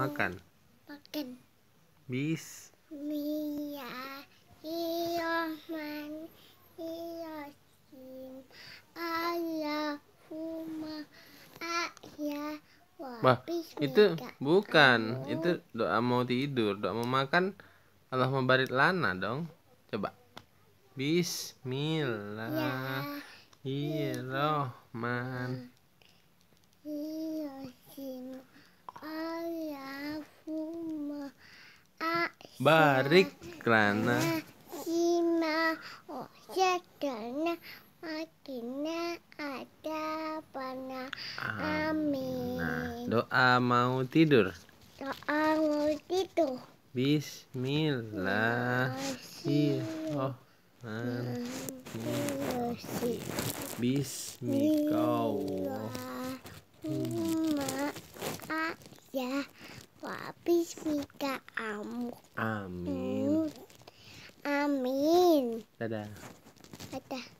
makan makan bis iya iya man iya sim ayahuma ayah Bah, itu bukan. Itu doa mau tidur, doa mau makan. Allah membarik lana dong. Coba. Bismillahirrahmanirrahim. Ya. Iya, iya. Barik kerana Sina Jadana Akhirnya ada pada Amin Doa mau tidur Doa mau tidur Bismillahirrahmanirrahim Bismillahirrahmanirrahim Bismillahirrahmanirrahim habis minta amuk. Amin. Hmm. Amin. Dadah. Dadah.